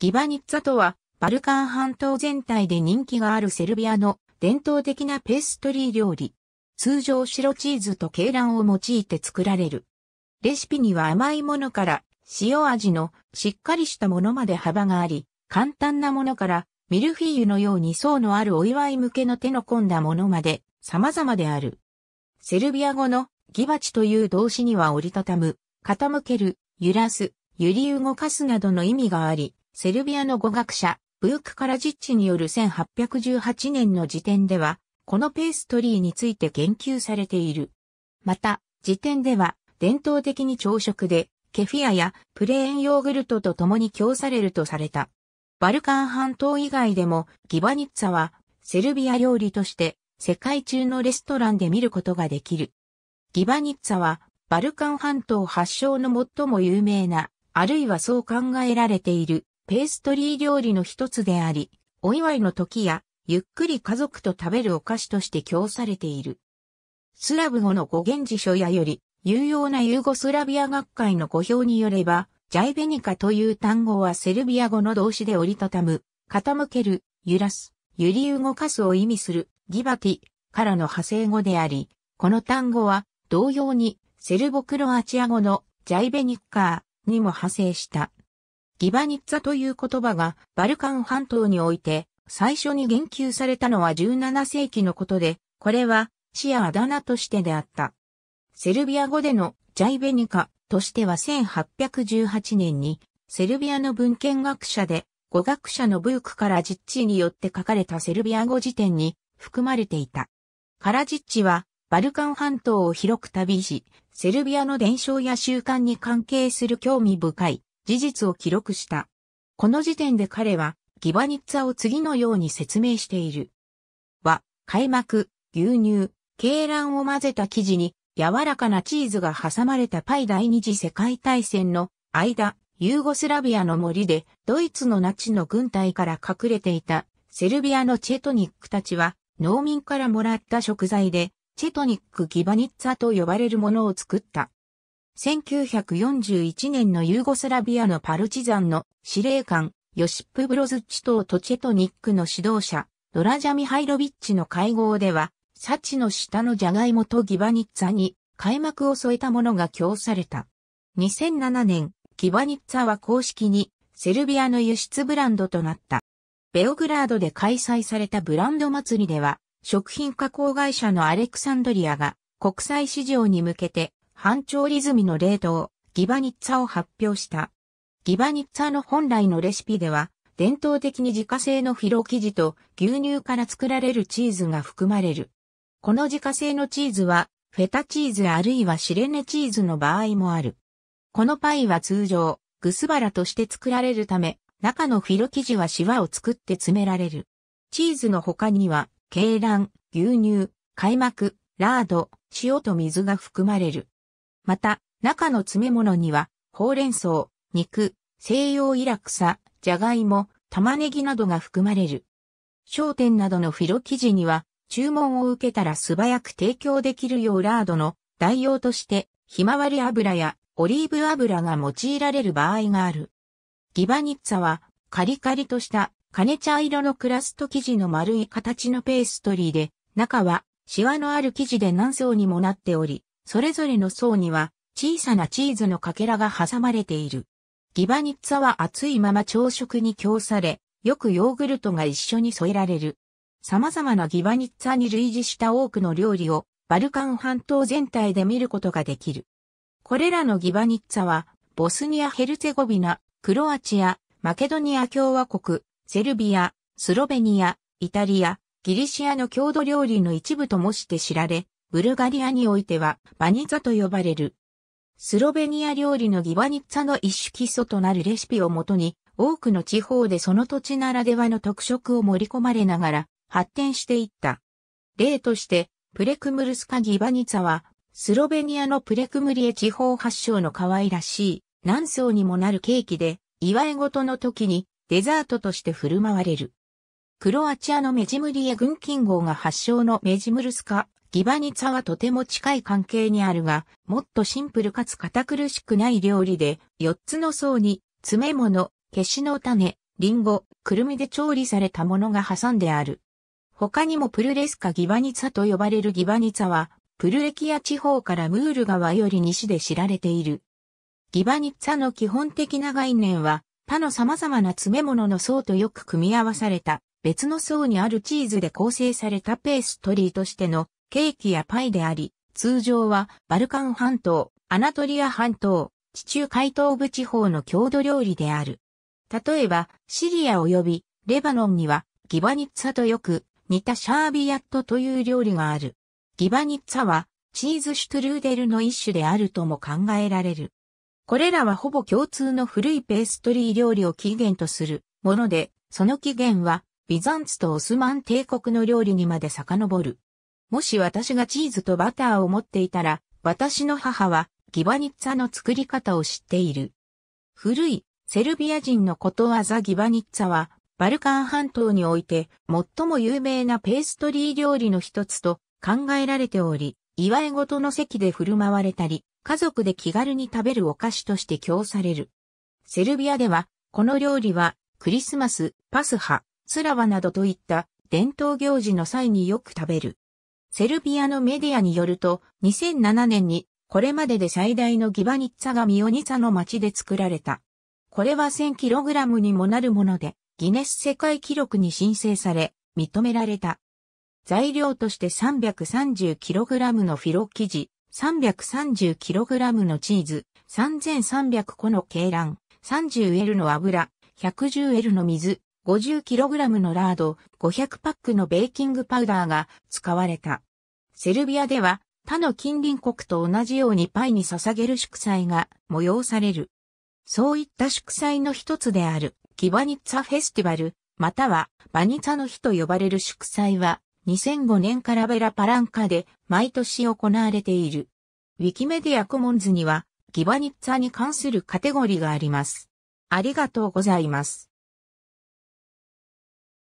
ギバニッツァとは、バルカン半島全体で人気があるセルビアの伝統的なペーストリー料理。通常白チーズと鶏卵を用いて作られる。レシピには甘いものから塩味のしっかりしたものまで幅があり、簡単なものからミルフィーユのように層のあるお祝い向けの手の込んだものまで様々である。セルビア語のギバチという動詞には折りたたむ、傾ける、揺らす、揺り動かすなどの意味があり、セルビアの語学者、ブーク・カラジッチによる1818年の時点では、このペーストリーについて言及されている。また、時点では、伝統的に朝食で、ケフィアやプレーンヨーグルトと共に供されるとされた。バルカン半島以外でもギバニッツァはセルビア料理として世界中のレストランで見ることができる。ギバニッツァはバルカン半島発祥の最も有名な、あるいはそう考えられているペーストリー料理の一つであり、お祝いの時や、ゆっくり家族と食べるお菓子として供されている。スラブ語の語源辞書やより、有用なユーゴスラビア学会の語表によれば、ジャイベニカという単語はセルビア語の動詞で折りたたむ、傾ける、揺らす、揺り動かすを意味する、ギバティからの派生語であり、この単語は同様にセルボクロアチア語のジャイベニッカーにも派生した。ギバニッツァという言葉がバルカン半島において最初に言及されたのは17世紀のことで、これは市やあだ名としてであった。セルビア語でのジャイベニカとしては1818年にセルビアの文献学者で語学者のブーク・カラジッチによって書かれたセルビア語辞典に含まれていた。カラジッチはバルカン半島を広く旅し、セルビアの伝承や習慣に関係する興味深い事実を記録した。この時点で彼はギバニッツァを次のように説明している。は、開幕、牛乳、鶏卵を混ぜた生地に柔らかなチーズが挟まれたパイ第二次世界大戦の間、ユーゴスラビアの森でドイツのナチの軍隊から隠れていたセルビアのチェトニックたちは農民からもらった食材でチェトニックギバニッツァと呼ばれるものを作った。1941年のユーゴスラビアのパルチザンの司令官、ヨシップ・ブロズッチとトチェトニックの指導者、ドラジャミハイロビッチの会合では、サチの下のジャガイモとギバニッツァに開幕を添えたものが供された。2007年、ギバニッツァは公式にセルビアの輸出ブランドとなった。ベオグラードで開催されたブランド祭りでは、食品加工会社のアレクサンドリアが国際市場に向けて半調リズミの冷凍、ギバニッツァを発表した。ギバニッツァの本来のレシピでは、伝統的に自家製のフィロ生地と牛乳から作られるチーズが含まれる。この自家製のチーズは、フェタチーズあるいはシレネチーズの場合もある。このパイは通常、グスバラとして作られるため、中のフィロ生地はシワを作って詰められる。チーズの他には、鶏卵、牛乳、海膜、ラード、塩と水が含まれる。また、中の詰め物には、ほうれん草、肉、西洋イラクサ、じゃがいも、玉ねぎなどが含まれる。商店などのフィロ生地には、注文を受けたら素早く提供できるようラードの代用として、ひまわり油やオリーブ油が用いられる場合がある。ギバニッツァは、カリカリとしたネ茶色のクラスト生地の丸い形のペーストリーで、中はシワのある生地で何層にもなっており、それぞれの層には小さなチーズのかけらが挟まれている。ギバニッツァは熱いまま朝食に供され、よくヨーグルトが一緒に添えられる。様々なギバニッツァに類似した多くの料理をバルカン半島全体で見ることができる。これらのギバニッツァは、ボスニア・ヘルツェゴビナ、クロアチア、マケドニア共和国、セルビア、スロベニア、イタリア、ギリシアの郷土料理の一部ともして知られ、ブルガリアにおいてはバニツァと呼ばれる。スロベニア料理のギバニッツァの一種基礎となるレシピをもとに、多くの地方でその土地ならではの特色を盛り込まれながら発展していった。例として、プレクムルスカギバニツァは、スロベニアのプレクムリエ地方発祥の可愛らしい、何層にもなるケーキで、祝い事の時にデザートとして振る舞われる。クロアチアのメジムリエ軍金号が発祥のメジムルスカギバニツァはとても近い関係にあるが、もっとシンプルかつ堅苦しくない料理で、4つの層に、詰め物、消しの種、リンゴ、くるみで調理されたものが挟んである。他にもプルレスカギバニツァと呼ばれるギバニツァは、プルレキア地方からムール川より西で知られている。ギバニツァの基本的な概念は、他の様々な詰め物の層とよく組み合わされた、別の層にあるチーズで構成されたペーストリーとしてのケーキやパイであり、通常はバルカン半島、アナトリア半島、地中海東部地方の郷土料理である。例えば、シリア及びレバノンにはギバニッツァとよく似たシャービヤットという料理がある。ギバニッツァはチーズシュトゥルーデルの一種であるとも考えられる。これらはほぼ共通の古いペーストリー料理を起源とするもので、その起源はビザンツとオスマン帝国の料理にまで遡る。もし私がチーズとバターを持っていたら、私の母はギバニッツァの作り方を知っている。古いセルビア人のことわざギバニッツァは、バルカン半島において最も有名なペーストリー料理の一つと考えられており、祝い事の席で振る舞われたり、家族で気軽に食べるお菓子として供される。セルビアでは、この料理は、クリスマス、パスハ、ツラワなどといった伝統行事の際によく食べる。セルビアのメディアによると、2007年にこれまでで最大のギバニッツァがミオニツァの町で作られた。これは 1000kg にもなるもので、ギネス世界記録に申請され、認められた。材料として 330kg のフィロ生地、330kg のチーズ、3300個の鶏卵、30L の油、110L の水、50kg のラード500パックのベーキングパウダーが使われた。セルビアでは他の近隣国と同じようにパイに捧げる祝祭が催される。そういった祝祭の一つであるキバニッツァフェスティバル、またはバニツァの日と呼ばれる祝祭は2005年からベラパランカで毎年行われている。ウィキメディアコモンズにはギバニッツァに関するカテゴリーがあります。ありがとうございます。